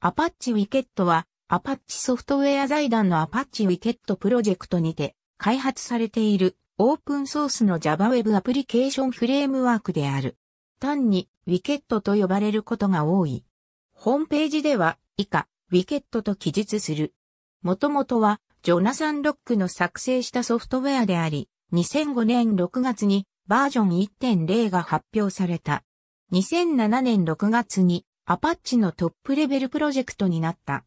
アパッチウィケットは、アパッチソフトウェア財団のアパッチウィケットプロジェクトにて、開発されている、オープンソースの Java Web アプリケーションフレームワークである。単に、ウィケットと呼ばれることが多い。ホームページでは、以下、ウィケットと記述する。もともとは、ジョナサン・ロックの作成したソフトウェアであり、2005年6月にバージョン1.0が発表された。2007年6月にアパッチのトップレベルプロジェクトになった。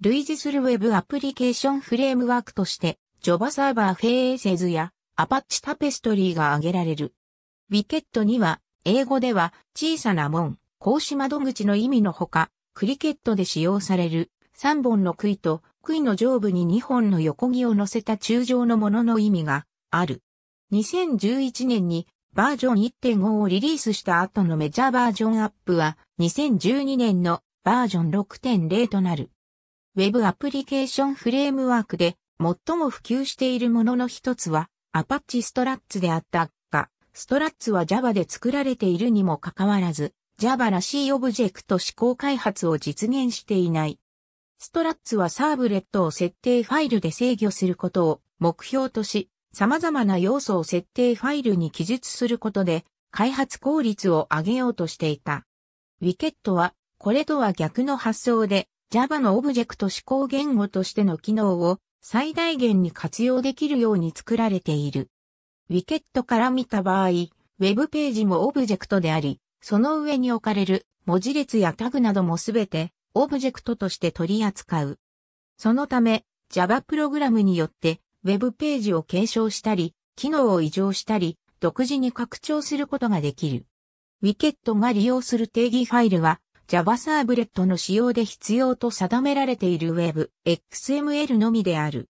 類似する Web アプリケーションフレームワークとして、Java サーバーフェーセズやアパッチタペストリーが挙げられる。ウィケットには、英語では小さな門、格子窓口の意味のほか、クリケットで使用される3本の杭と杭の上部に2本の横木を乗せた柱状のものの意味がある。2011年にバージョン1.5をリリースした後のメジャーバージョンアップは2012年のバージョン6.0となる。Web アプリケーションフレームワークで最も普及しているものの一つは Apache Struts であったが、Struts は Java で作られているにもかかわらず Java らしいオブジェクト指向開発を実現していない。Struts はサーブレットを設定ファイルで制御することを目標とし、様々な要素を設定ファイルに記述することで、開発効率を上げようとしていた。ウィケットは、これとは逆の発想で、Java のオブジェクト指向言語としての機能を最大限に活用できるように作られている。ウィケットから見た場合、ウェブページもオブジェクトであり、その上に置かれる文字列やタグなどもすべてオブジェクトとして取り扱う。そのため、Java プログラムによってウェブページを継承したり、機能を異常したり、独自に拡張することができる。ウィケットが利用する定義ファイルは、Java サーブレットの使用で必要と定められている Web、XML のみである。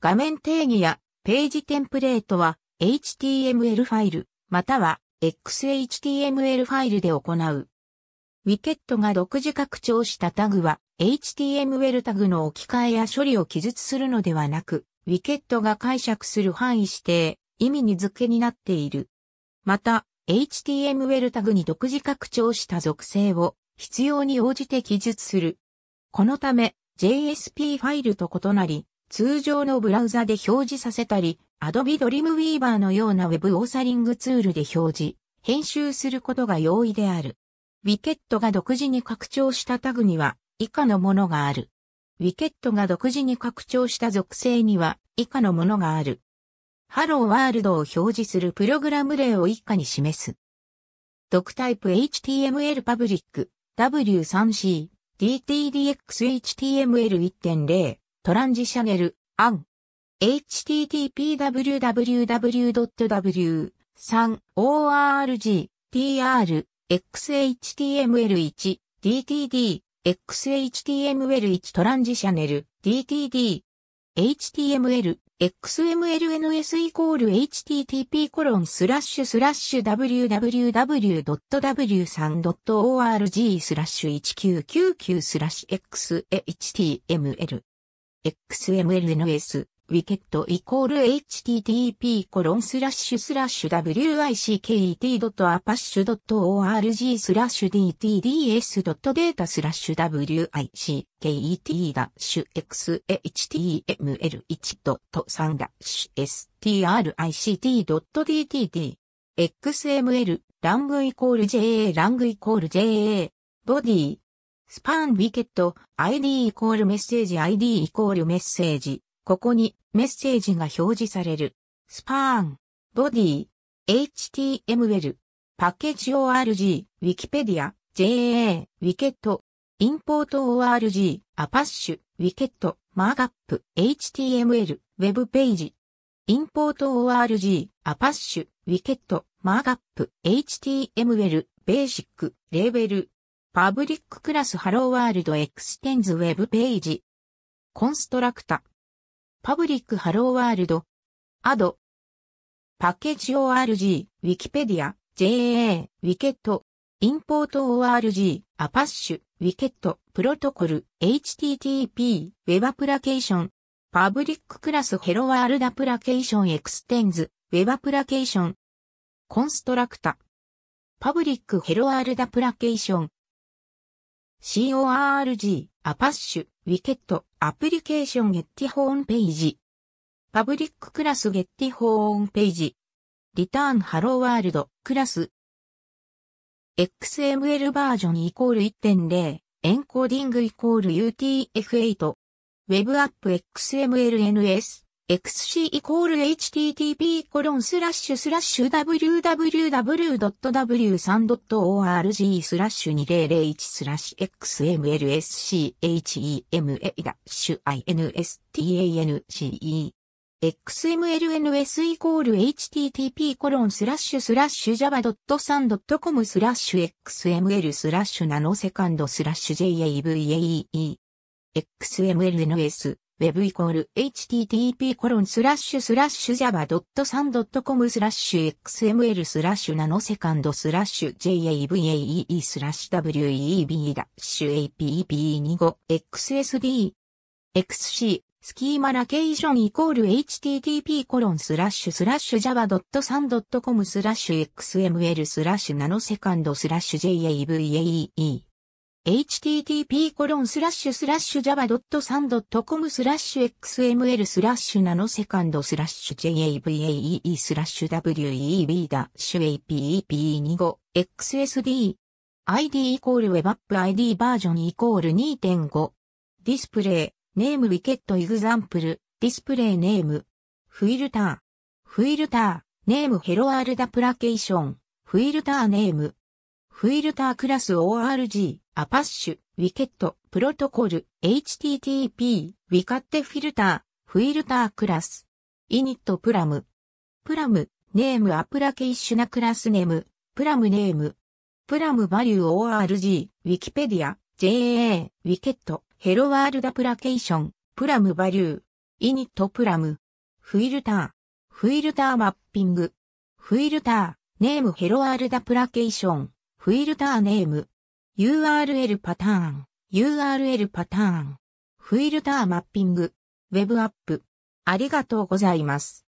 画面定義やページテンプレートは HTML ファイル、または XHTML ファイルで行う。ウィケットが独自拡張したタグは HTML タグの置き換えや処理を記述するのではなく、ウィケットが解釈する範囲指定、意味に付けになっている。また、HTML タグに独自拡張した属性を必要に応じて記述する。このため、JSP ファイルと異なり、通常のブラウザで表示させたり、Adobe Dreamweaver のような Web オーサリングツールで表示、編集することが容易である。ウィケットが独自に拡張したタグには以下のものがある。ウィケットが独自に拡張した属性には以下のものがある。ハローワールドを表示するプログラム例を以下に示す。ドクタイプ HTML パブリック W3C DTDXHTML1.0 トランジシャネルアン httpwww.w3org tr xhtml1 DTD XHTML1 トランジシャネル DTD HTML XMLNS イコール http コロンスラッシュスラッシュ www.w3.org スラッシュ1999スラッシュ xhtml XMLNS wicket=http://wicket.apache.org スラッシュ dtds.data スラッシュ wicket-xhtml1.3 ダッシュ strICT.dtt xml ラングイコール JA ラングイコール JA ボディスパンウィケット ID イコールメッセージ ID イコールメッセージここにメッセージが表示される。スパーン、ボディ、HTML、パッケージ ORG、Wikipedia、JA、ウィケット、インポート ORG、アパッシュ、ウィケット、マーガップ、HTML、ウェブページ。インポート ORG、アパッシュ、ウィケット、マーガップ、HTML、ベーシック、レーベル。パブリッククラスハローワールドエクステンズウェブページ。コンストラクタ、ー、パブリックハローワールド、アド、パッケージ ORG、ウィキペディア、JAA、ウィケット、インポート ORG、アパッシュ、ウィケット、プロトコル、HTTP、ウェブアプラケーション、パブリッククラスヘロワールドアプラケーションエクステンズ、ウェブアプラケーション、コンストラクタ、パブリックヘロワールドアプラケーション、CORG、アパッシュ、ウィケット、アプリケーションゲッティホームページ。パブリッククラスゲッティホームページ。リターンハローワールドクラス。XML バージョンイコール1.0。エンコーディングイコール UTF-8。Web アップ XMLNS。xc イコール http コロンスラッシュスラッシュ www.w3.org スラッシュ2001スラッシュ xmlschema-instance xmlns イコール http コロンスラッシュスラッシュ java.san.com スラッシュ xml スラッシュナノセカンドスラッシュ j a v a e e xmlns web イコール http コロンスラッシュスラッシュ j a v a s ド n c o m スラッシュ xml スラッシュナノセカンドスラッシュ javaee スラッシュ w e b ダッシュ app25xsd xc スキーマラケーションイコール http コロンスラッシュスラッシュ j a v a s ド n c o m スラッシュ xml スラッシュナノセカンドスラッシュ javaee http://java.san.com スラッシュ xml スラッシュナノセカンドスラッシュ javaee スラッシュ web-app25xsd id イコール webappid バージョンイコール2.5ディスプレイネームウィケットエグザンプルディスプレイネームフィルターフィルターネームヘロアールダプラケーションフィルターネームフィルタークラス org アパッシュ、ウィケット、プロトコル、http、ウィカッテフィルター、フィルタークラス、イニットプラム、プラム、ネームアプラケイッシュなクラスネーム、プラムネーム、プラムバリュー ORG、ウィキペディア、JA、ウィケット、ヘロワールアプラケーション、プラムバリュー、イニットプラム、フィルター、フィルターマッピング、フィルター、ネームヘロワールアプラケーション、フィルターネーム、URL パターン、URL パターン、フィルターマッピング、ウェブアップ。ありがとうございます。